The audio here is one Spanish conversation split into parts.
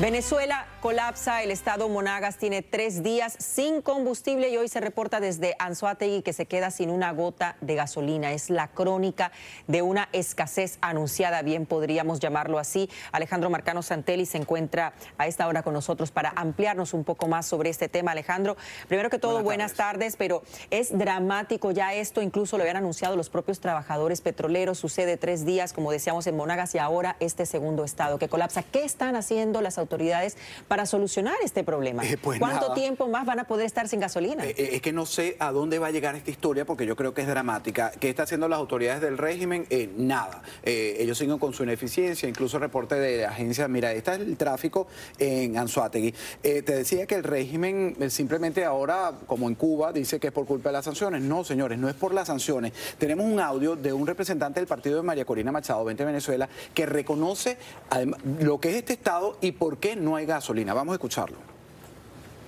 Venezuela colapsa, el estado Monagas tiene tres días sin combustible y hoy se reporta desde Anzoátegui que se queda sin una gota de gasolina. Es la crónica de una escasez anunciada, bien podríamos llamarlo así. Alejandro Marcano Santelli se encuentra a esta hora con nosotros para ampliarnos un poco más sobre este tema. Alejandro, primero que todo, buenas, tardes. tardes, pero es dramático ya esto, incluso lo habían anunciado los propios trabajadores petroleros, sucede tres días, como decíamos en Monagas, y ahora este segundo estado que colapsa. ¿Qué están haciendo las autoridades? autoridades para solucionar este problema? Eh, pues ¿Cuánto tiempo más van a poder estar sin gasolina? Eh, eh, es que no sé a dónde va a llegar esta historia porque yo creo que es dramática. ¿Qué están haciendo las autoridades del régimen? nada. ellos siguen con su ineficiencia, incluso reporte de agencias. mira, este es el tráfico en Anzuategui. te decía que el régimen simplemente ahora, como en Cuba, dice que es por culpa de las sanciones. No, señores, no es por las sanciones. Tenemos un audio de un representante del partido de María Corina Machado, 20 Venezuela, que reconoce lo que es este Estado y por por qué no hay gasolina. Vamos a escucharlo.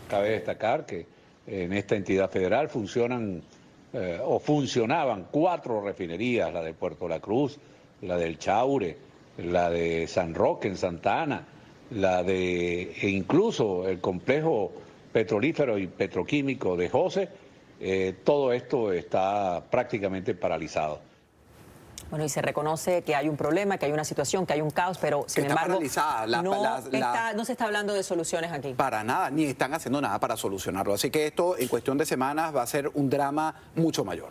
Cabe destacar que en esta entidad federal funcionan eh, o funcionaban cuatro refinerías, la de Puerto La Cruz, la del Chaure, la de San Roque en Santa Ana, la de e incluso el complejo petrolífero y petroquímico de José, eh, todo esto está prácticamente paralizado. Bueno, y se reconoce que hay un problema, que hay una situación, que hay un caos, pero sin embargo no, se está hablando de soluciones aquí. Para nada, ni están haciendo nada para solucionarlo. Así que esto en cuestión de semanas va a ser un drama mucho mayor.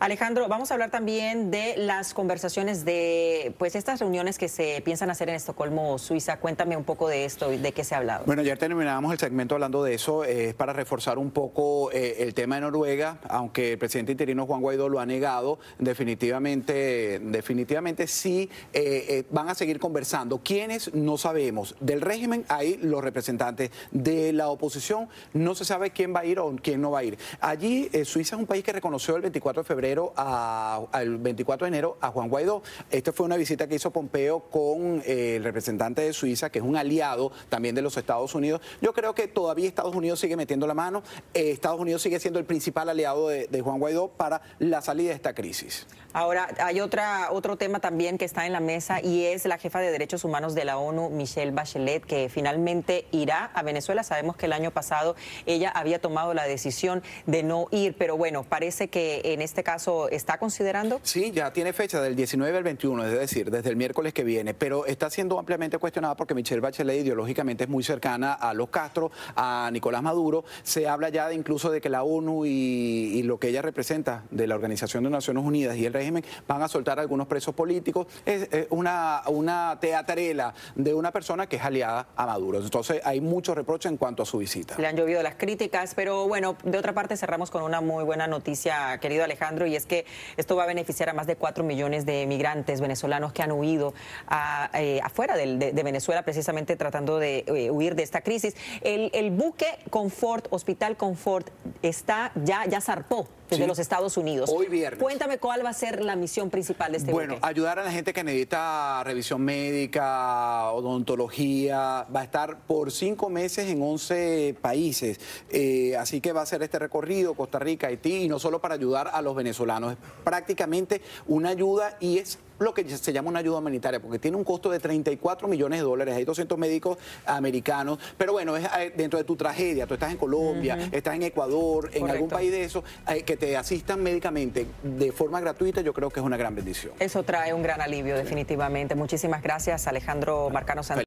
Alejandro, vamos a hablar también de las conversaciones de pues estas reuniones que se piensan hacer en Estocolmo, Suiza. Cuéntame un poco de esto, y de qué se ha hablado. Bueno, ayer terminábamos el segmento hablando de eso, eh, es para reforzar un poco eh, el tema de Noruega, aunque el presidente interino Juan Guaidó lo ha negado, definitivamente definitivamente sí eh, eh, van a seguir conversando. ¿Quiénes? No sabemos. Del régimen hay los representantes. De la oposición no se sabe quién va a ir o quién no va a ir. Allí eh, Suiza es un país que reconoció el 24 de febrero, al 24 de enero, a Juan Guaidó. Esta fue una visita que hizo Pompeo con el representante de Suiza, que es un aliado también de los Estados Unidos. Yo creo que todavía Estados Unidos sigue metiendo la mano. Estados Unidos sigue siendo el principal aliado de, de Juan Guaidó para la salida de esta crisis. Ahora, hay otra otro tema también que está en la mesa y es la jefa de Derechos Humanos de la ONU, Michelle Bachelet, que finalmente irá a Venezuela. Sabemos que el año pasado ella había tomado la decisión de no ir, pero bueno, parece que en este caso está considerando. Sí, ya tiene fecha del 19 al 21, es decir, desde el miércoles que viene, pero está siendo ampliamente cuestionada porque Michelle Bachelet ideológicamente es muy cercana a los Castro, a Nicolás Maduro. Se habla ya de incluso de que la ONU y lo que ella representa de la Organización de Naciones Unidas y el régimen van a soltar algunos presos políticos. Es, eh, una, una teatrela de una persona que es aliada a Maduro. Entonces hay mucho reproche en cuanto a su visita. Le han llovido las críticas, pero bueno, de otra parte cerramos con una muy buena noticia, querido Alejandro, y es que esto va a beneficiar a más de 4 millones de migrantes venezolanos que han huido eh, afuera de, Venezuela precisamente tratando de eh, huir de esta crisis. El, el buque Confort, Hospital Confort, está ya, ya zarpó desde los Estados Unidos. Hoy viernes. Cuéntame cuál va a ser la misión principal de este Bueno, ayudar a la gente que necesita revisión médica, odontología. Va a estar por cinco meses en 11 países. Eh, así que va a ser este recorrido, Costa Rica, Haití, y no solo para ayudar a los venezolanos. Es prácticamente una ayuda y es lo que se llama una ayuda humanitaria, porque tiene un costo de 34 millones de dólares. Hay 200 médicos americanos, pero bueno, es eh, dentro de tu tragedia. Tú estás en Colombia, estás en Ecuador, en algún país de eso, eh, que te asistan médicamente de forma gratuita, yo creo que es una gran bendición. Eso trae un gran alivio, definitivamente. Muchísimas gracias, Alejandro Marcano Santos.